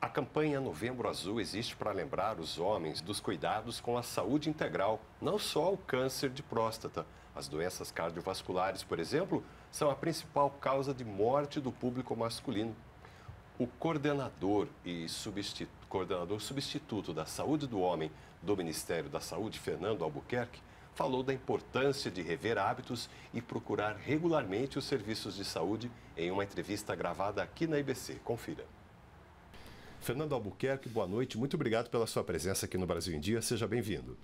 A campanha Novembro Azul existe para lembrar os homens dos cuidados com a saúde integral, não só o câncer de próstata. As doenças cardiovasculares, por exemplo, são a principal causa de morte do público masculino. O coordenador e substitu coordenador substituto da Saúde do Homem do Ministério da Saúde, Fernando Albuquerque, falou da importância de rever hábitos e procurar regularmente os serviços de saúde em uma entrevista gravada aqui na IBC. Confira. Fernando Albuquerque, boa noite. Muito obrigado pela sua presença aqui no Brasil em Dia. Seja bem-vindo.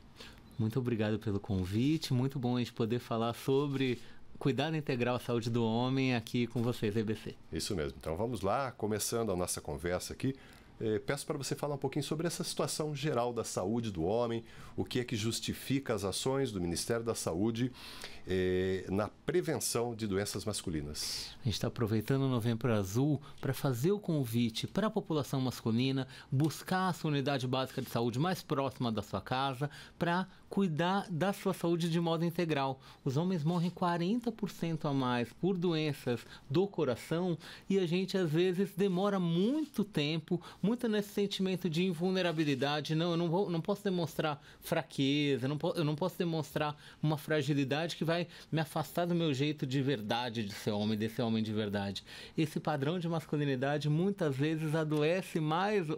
Muito obrigado pelo convite. Muito bom a gente poder falar sobre cuidado integral à saúde do homem aqui com vocês, EBC. Isso mesmo. Então vamos lá, começando a nossa conversa aqui eh, peço para você falar um pouquinho sobre essa situação geral da saúde do homem, o que é que justifica as ações do Ministério da Saúde eh, na prevenção de doenças masculinas. A gente está aproveitando o Novembro Azul para fazer o convite para a população masculina buscar a sua unidade básica de saúde mais próxima da sua casa para cuidar da sua saúde de modo integral. Os homens morrem 40% a mais por doenças do coração e a gente às vezes demora muito tempo, muito nesse sentimento de invulnerabilidade. Não, eu não, vou, não posso demonstrar fraqueza, não eu não posso demonstrar uma fragilidade que vai me afastar do meu jeito de verdade de ser homem, desse homem de verdade. Esse padrão de masculinidade muitas vezes adoece mais,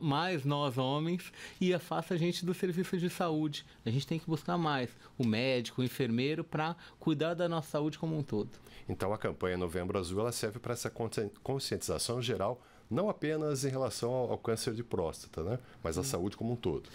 mais nós homens e afasta a gente do serviço de saúde a gente tem que buscar mais o médico, o enfermeiro, para cuidar da nossa saúde como um todo. Então a campanha Novembro Azul ela serve para essa conscientização geral, não apenas em relação ao, ao câncer de próstata, né? mas à hum. saúde como um todo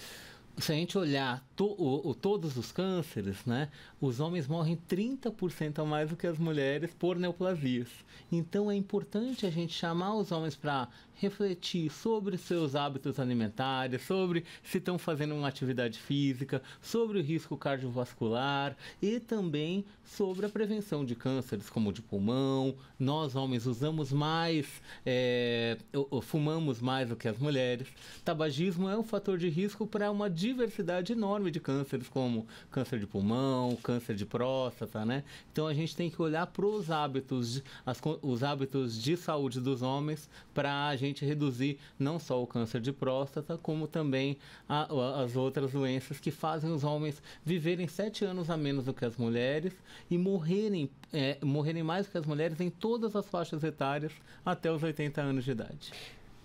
se a gente olhar to, o, o, todos os cânceres, né, os homens morrem 30% a mais do que as mulheres por neoplasias. Então é importante a gente chamar os homens para refletir sobre seus hábitos alimentares, sobre se estão fazendo uma atividade física, sobre o risco cardiovascular e também sobre a prevenção de cânceres como de pulmão. Nós homens usamos mais, é, fumamos mais do que as mulheres. Tabagismo é um fator de risco para uma diversidade enorme de cânceres, como câncer de pulmão, câncer de próstata, né? Então a gente tem que olhar para os hábitos, as, os hábitos de saúde dos homens para a gente reduzir não só o câncer de próstata, como também a, a, as outras doenças que fazem os homens viverem sete anos a menos do que as mulheres e morrerem, é, morrerem mais do que as mulheres em todas as faixas etárias até os 80 anos de idade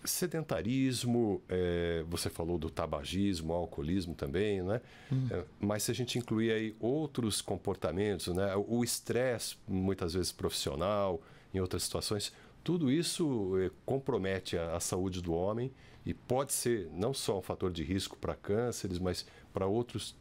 sedentarismo, é, você falou do tabagismo, alcoolismo também, né? Hum. É, mas se a gente incluir aí outros comportamentos, né? O estresse, muitas vezes profissional, em outras situações, tudo isso é, compromete a, a, saúde do homem e pode ser não só um fator de risco para cânceres, mas para outros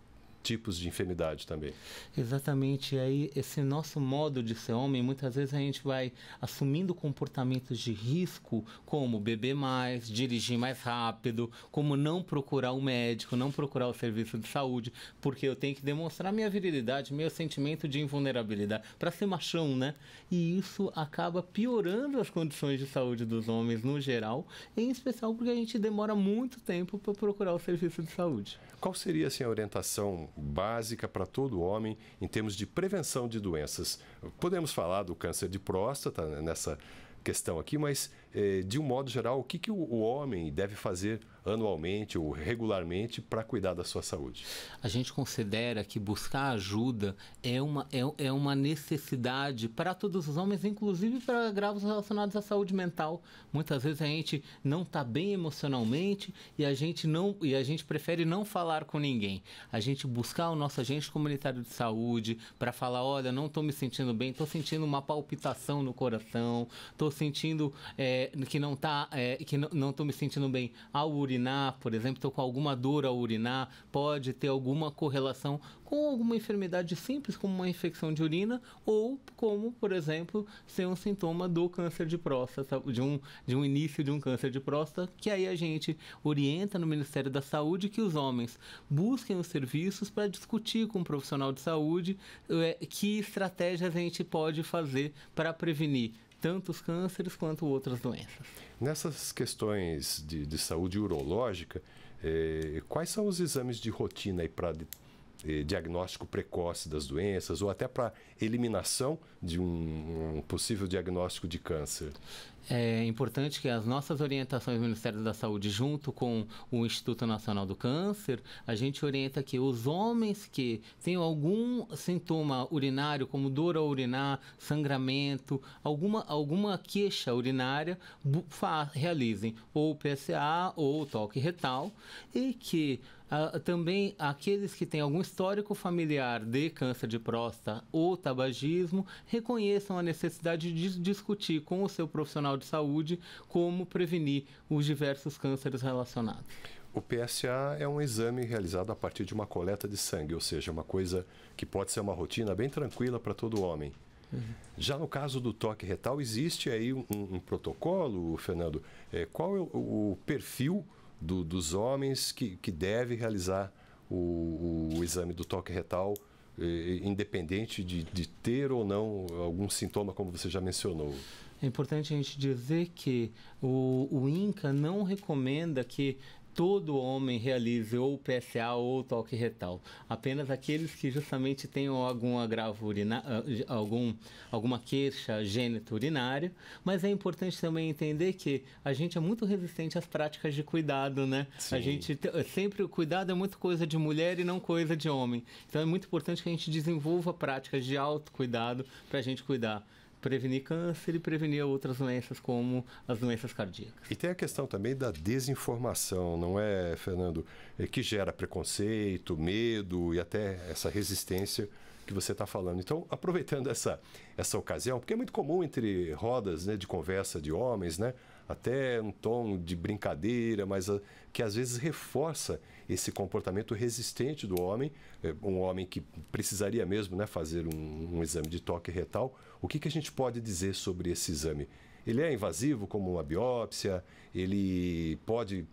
tipos de enfermidade também. Exatamente. E aí, esse nosso modo de ser homem, muitas vezes a gente vai assumindo comportamentos de risco, como beber mais, dirigir mais rápido, como não procurar o um médico, não procurar o serviço de saúde, porque eu tenho que demonstrar minha virilidade, meu sentimento de invulnerabilidade, para ser machão, né? E isso acaba piorando as condições de saúde dos homens no geral, em especial porque a gente demora muito tempo para procurar o serviço de saúde. Qual seria assim, a orientação básica para todo homem em termos de prevenção de doenças. Podemos falar do câncer de próstata né, nessa questão aqui, mas eh, de um modo geral, o que, que o homem deve fazer anualmente ou regularmente para cuidar da sua saúde. A gente considera que buscar ajuda é uma, é, é uma necessidade para todos os homens, inclusive para graves relacionados à saúde mental. Muitas vezes a gente não está bem emocionalmente e a gente não e a gente prefere não falar com ninguém. A gente buscar o nosso agente comunitário de saúde para falar, olha, não estou me sentindo bem, estou sentindo uma palpitação no coração, estou sentindo é, que não tá, é, que não estou me sentindo bem ao urinar urinar, por exemplo, estou com alguma dor ao urinar, pode ter alguma correlação com alguma enfermidade simples, como uma infecção de urina, ou como, por exemplo, ser um sintoma do câncer de próstata, de um, de um início de um câncer de próstata, que aí a gente orienta no Ministério da Saúde que os homens busquem os serviços para discutir com o um profissional de saúde é, que estratégias a gente pode fazer para prevenir tanto os cânceres quanto outras doenças. Nessas questões de, de saúde urológica, eh, quais são os exames de rotina para eh, diagnóstico precoce das doenças ou até para eliminação de um, um possível diagnóstico de câncer? É importante que as nossas orientações do Ministério da Saúde, junto com o Instituto Nacional do Câncer, a gente orienta que os homens que têm algum sintoma urinário, como dor ao urinar, sangramento, alguma, alguma queixa urinária, realizem ou o PSA ou o toque retal e que Uh, também aqueles que têm algum histórico familiar de câncer de próstata ou tabagismo reconheçam a necessidade de discutir com o seu profissional Nacional de Saúde como prevenir os diversos cânceres relacionados. O PSA é um exame realizado a partir de uma coleta de sangue, ou seja, uma coisa que pode ser uma rotina bem tranquila para todo homem. Uhum. Já no caso do toque retal, existe aí um, um protocolo, Fernando? É, qual é o, o perfil do, dos homens que, que deve realizar o, o, o exame do toque retal eh, eh, independente de, de ter ou não algum sintoma, como você já mencionou. É importante a gente dizer que o, o INCA não recomenda que todo homem realize ou PSA ou toque retal. Apenas aqueles que justamente tenham algum agravo ah, algum, alguma queixa urinária. mas é importante também entender que a gente é muito resistente às práticas de cuidado, né? Sim. A gente eh, sempre o cuidado é muito coisa de mulher e não coisa de homem. Então é muito importante que a gente desenvolva práticas de autocuidado para a gente cuidar prevenir câncer e prevenir outras doenças como as doenças cardíacas. E tem a questão também da desinformação, não é, Fernando? É, que gera preconceito, medo e até essa resistência que você está falando. Então, aproveitando essa, essa ocasião, porque é muito comum entre rodas né, de conversa de homens, né? até um tom de brincadeira, mas a, ah, que às vezes reforça esse comportamento resistente do homem, eh, um homem que precisaria mesmo né, fazer um, um exame de toque retal. O que, que a gente pode dizer sobre esse exame? Ele é invasivo, como uma biópsia? Ele pode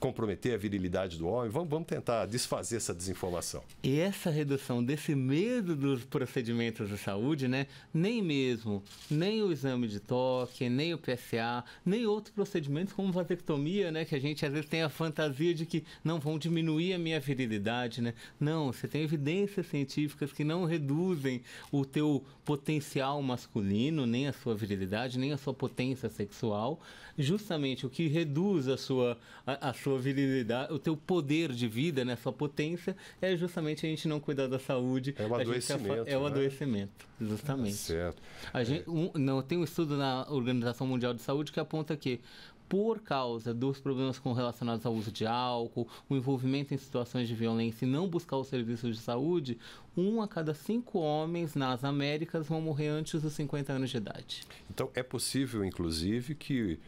comprometer a virilidade do homem. Vamos, vamos tentar desfazer essa desinformação. E essa redução desse medo dos procedimentos de saúde, né? Nem mesmo, nem o exame de toque, nem o PSA, nem outros procedimentos como vasectomia, né? Que a gente às vezes tem a fantasia de que não vão diminuir a minha virilidade, né? Não, você tem evidências científicas que não reduzem o teu potencial masculino, nem a sua virilidade, nem a sua potência sexual. Justamente o que reduz a sua a, a sua virilidade, o teu poder de vida, né, a sua potência, é justamente a gente não cuidar da saúde. É o adoecimento. é o né? adoecimento, justamente. É certo. A gente, é. um, não, tem um estudo na Organização Mundial de Saúde que aponta que por causa dos problemas com relacionados ao uso de álcool, o envolvimento em situações de violência e não buscar os serviços de saúde, um a cada cinco homens nas Américas vão morrer antes dos 50 anos de idade. Então é possível, inclusive, que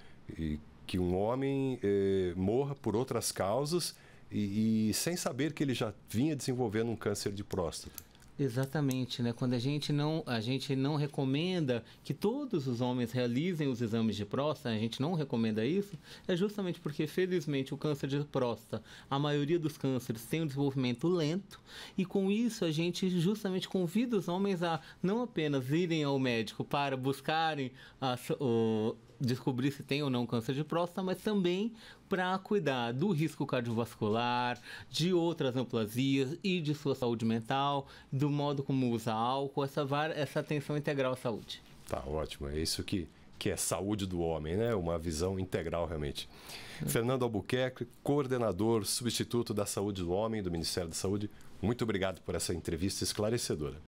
que um homem eh, morra por outras causas e, e, sem saber que ele já vinha desenvolvendo um câncer de próstata. Exatamente, né? Quando a gente não a gente não recomenda que todos os homens realizem os exames de próstata, a gente não recomenda isso, é justamente porque felizmente o câncer de próstata, a maioria dos cânceres tem um desenvolvimento lento, e com isso a gente justamente convida os homens a não apenas irem ao médico para buscarem a, o, descobrir se tem ou não câncer de próstata, mas também para cuidar do risco cardiovascular, de outras neoplasias e de sua saúde mental, do modo como usa álcool, essa, var, essa atenção integral à saúde. Tá ótimo, é isso que, que é saúde do homem, né? Uma visão integral realmente. É. Fernando Albuquerque, coordenador substituto da saúde do homem do Ministério da Saúde, muito obrigado por essa entrevista esclarecedora.